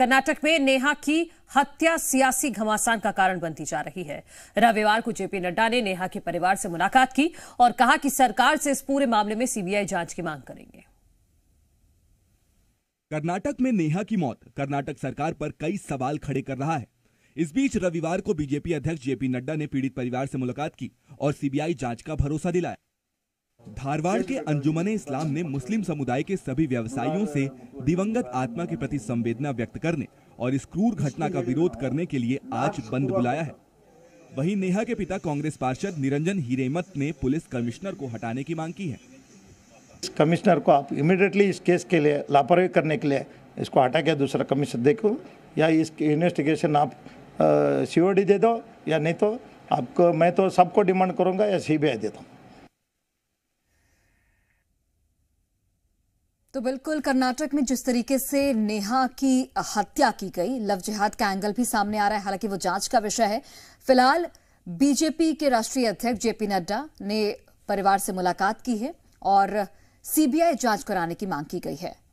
कर्नाटक में नेहा की हत्या सियासी घमासान का कारण बनती जा रही है रविवार को जेपी नड्डा ने नेहा के परिवार से मुलाकात की और कहा कि सरकार से इस पूरे मामले में सीबीआई जांच की मांग करेंगे कर्नाटक में नेहा की मौत कर्नाटक सरकार पर कई सवाल खड़े कर रहा है इस बीच रविवार को बीजेपी अध्यक्ष जेपी नड्डा ने पीड़ित परिवार से मुलाकात की और सीबीआई जांच का भरोसा दिलाया धारवाड़ के अंजुमन इस्लाम ने मुस्लिम समुदाय के सभी व्यवसायियों से दिवंगत आत्मा के प्रति संवेदना व्यक्त करने और इस क्रूर घटना का विरोध करने के लिए आज बंद बुलाया है वहीं नेहा के पिता कांग्रेस पार्षद निरंजन हिरेमत ने पुलिस कमिश्नर को हटाने की मांग की है कमिश्नर को आप इमिडिएटली इस केस के लिए लापरवाही करने के लिए इसको हटा के दूसरा कमिश्नर देखो या इस इन्वेस्टिगेशन आप सीओडी दे दो या नहीं तो आपको मैं तो सबको डिमांड करूंगा या सीबीआई देता हूँ तो बिल्कुल कर्नाटक में जिस तरीके से नेहा की हत्या की गई लव जिहाद का एंगल भी सामने आ रहा है हालांकि वो जांच का विषय है फिलहाल बीजेपी के राष्ट्रीय अध्यक्ष जेपी नड्डा ने परिवार से मुलाकात की है और सीबीआई जांच कराने की मांग की गई है